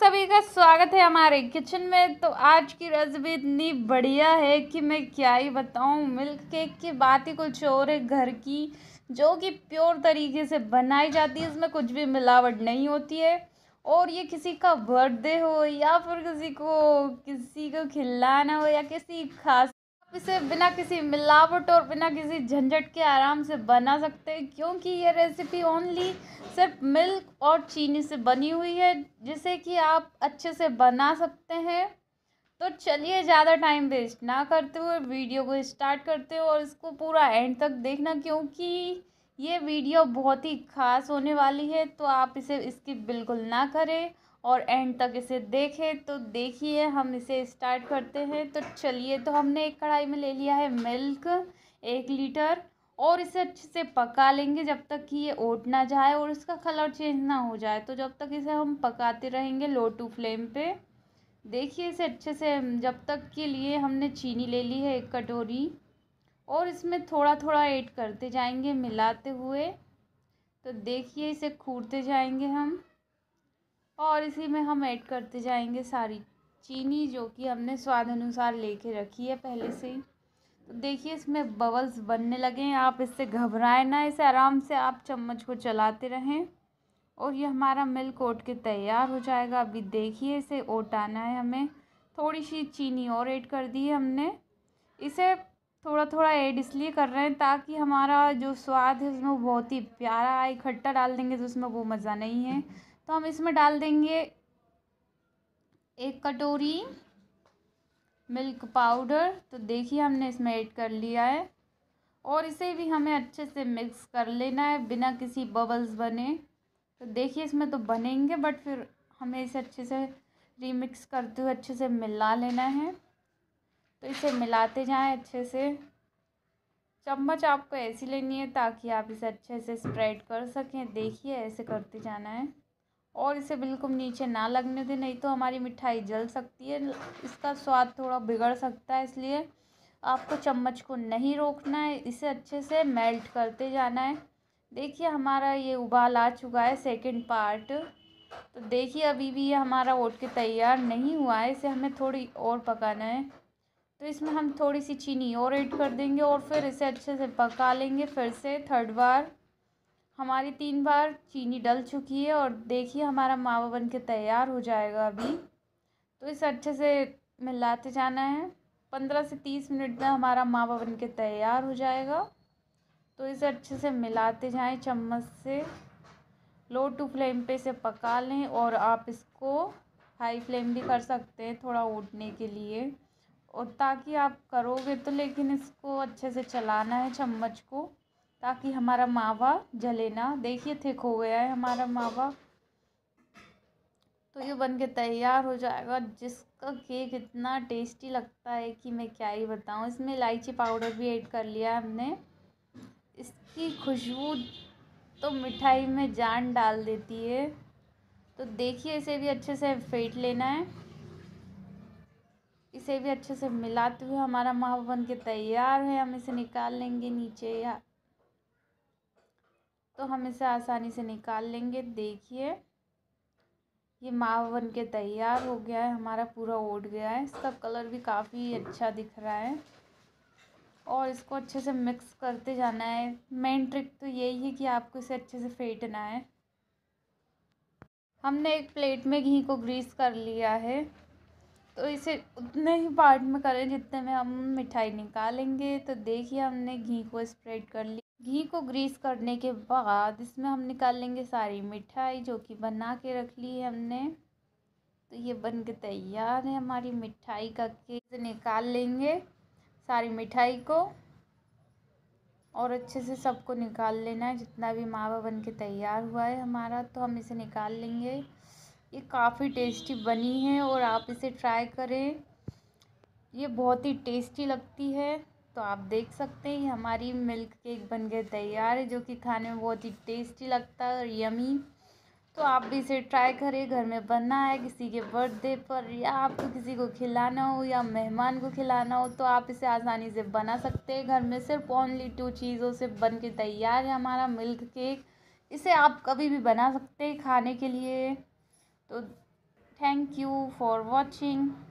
सभी का स्वागत है हमारे किचन में तो आज की रेसिपी इतनी बढ़िया है कि मैं क्या ही बताऊं मिल्क केक की बात ही कुछ और है घर की जो कि प्योर तरीके से बनाई जाती है इसमें कुछ भी मिलावट नहीं होती है और ये किसी का बर्थडे हो या फिर किसी को किसी को खिलाना हो या किसी खास इसे बिना किसी मिलावट और बिना किसी झंझट के आराम से बना सकते हैं क्योंकि ये रेसिपी ओनली सिर्फ मिल्क और चीनी से बनी हुई है जिसे कि आप अच्छे से बना सकते हैं तो चलिए ज़्यादा टाइम वेस्ट ना करते हुए वीडियो को स्टार्ट करते हो और इसको पूरा एंड तक देखना क्योंकि ये वीडियो बहुत ही ख़ास होने वाली है तो आप इसे स्किप बिल्कुल ना करें और एंड तक इसे देखें तो देखिए हम इसे स्टार्ट करते हैं तो चलिए तो हमने एक कढ़ाई में ले लिया है मिल्क एक लीटर और इसे अच्छे से पका लेंगे जब तक कि ये ओट ना जाए और इसका कलर चेंज ना हो जाए तो जब तक इसे हम पकाते रहेंगे लो टू फ्लेम पे देखिए इसे अच्छे से जब तक के लिए हमने चीनी ले ली है एक कटोरी और इसमें थोड़ा थोड़ा ऐड करते जाएंगे मिलाते हुए तो देखिए इसे खूरते जाएंगे हम और इसी में हम ऐड करते जाएंगे सारी चीनी जो कि हमने स्वाद अनुसार लेके रखी है पहले से ही तो देखिए इसमें बबल्स बनने लगे हैं आप इससे घबराएं ना इसे आराम से आप चम्मच को चलाते रहें और ये हमारा मिल्क ओट के तैयार हो जाएगा अभी देखिए इसे ओटाना है हमें थोड़ी सी चीनी और ऐड कर दी है हमने इसे थोड़ा थोड़ा ऐड इसलिए कर रहे हैं ताकि हमारा जो स्वाद है उसमें बहुत ही प्यारा इकट्ठा डाल देंगे तो उसमें वो मज़ा नहीं है तो हम इसमें डाल देंगे एक कटोरी मिल्क पाउडर तो देखिए हमने इसमें ऐड कर लिया है और इसे भी हमें अच्छे से मिक्स कर लेना है बिना किसी बबल्स बने तो देखिए इसमें तो बनेंगे बट फिर हमें इसे अच्छे से रीमिक्स करते हुए अच्छे से मिला लेना है तो इसे मिलाते जाएं अच्छे से चम्मच आपको ऐसी लेनी है ताकि आप इसे अच्छे से स्प्रेड कर सकें देखिए ऐसे करते जाना है और इसे बिल्कुल नीचे ना लगने दें नहीं तो हमारी मिठाई जल सकती है इसका स्वाद थोड़ा बिगड़ सकता है इसलिए आपको चम्मच को नहीं रोकना है इसे अच्छे से मेल्ट करते जाना है देखिए हमारा ये उबाल आ चुका है सेकंड पार्ट तो देखिए अभी भी ये हमारा ओट के तैयार नहीं हुआ है इसे हमें थोड़ी और पकाना है तो इसमें हम थोड़ी सी चीनी और ऐड कर देंगे और फिर इसे अच्छे से पका लेंगे फिर से थर्ड बार हमारी तीन बार चीनी डल चुकी है और देखिए हमारा मावा बन के तैयार हो जाएगा अभी तो इसे अच्छे से मिलाते जाना है पंद्रह से तीस मिनट में हमारा मावा बन के तैयार हो जाएगा तो इसे अच्छे से मिलाते जाएं चम्मच से लो टू फ्लेम पे इसे पका लें और आप इसको हाई फ्लेम भी कर सकते हैं थोड़ा उठने के लिए और ताकि आप करोगे तो लेकिन इसको अच्छे से चलाना है चम्मच को ताकि हमारा मावा जले ना देखिए थिक हो गया है हमारा मावा तो ये बन के तैयार हो जाएगा जिसका केक इतना टेस्टी लगता है कि मैं क्या ही बताऊँ इसमें इलायची पाउडर भी ऐड कर लिया हमने इसकी खुशबू तो मिठाई में जान डाल देती है तो देखिए इसे भी अच्छे से फेंट लेना है इसे भी अच्छे से मिलाते हुए हमारा मावा बन के तैयार है हम इसे निकाल लेंगे नीचे या तो हम इसे आसानी से निकाल लेंगे देखिए ये मावा बन के तैयार हो गया है हमारा पूरा ओट गया है इसका कलर भी काफ़ी अच्छा दिख रहा है और इसको अच्छे से मिक्स करते जाना है मेन ट्रिक तो यही है कि आपको इसे अच्छे से फेंटना है हमने एक प्लेट में घी को ग्रीस कर लिया है तो इसे उतने ही पार्ट में करें जितने में हम मिठाई निकालेंगे तो देखिए हमने घी को स्प्रेड कर लिया घी को ग्रीस करने के बाद इसमें हम निकाल लेंगे सारी मिठाई जो कि बना के रख ली है हमने तो ये बन के तैयार है हमारी मिठाई का केक निकाल लेंगे सारी मिठाई को और अच्छे से सबको निकाल लेना है जितना भी मावा बन के तैयार हुआ है हमारा तो हम इसे निकाल लेंगे ये काफ़ी टेस्टी बनी है और आप इसे ट्राई करें ये बहुत ही टेस्टी लगती है तो आप देख सकते हैं हमारी मिल्क केक बन के तैयार है जो कि खाने में बहुत ही टेस्टी लगता है और यमी तो आप भी इसे ट्राई करें घर में बनना है किसी के बर्थडे पर या आपको किसी को खिलाना हो या मेहमान को खिलाना हो तो आप इसे आसानी से बना सकते हैं घर में सिर्फ ओनली टू चीज़ों से बन के तैयार है हमारा मिल्क केक इसे आप कभी भी बना सकते हैं खाने के लिए तो थैंक यू फॉर वॉचिंग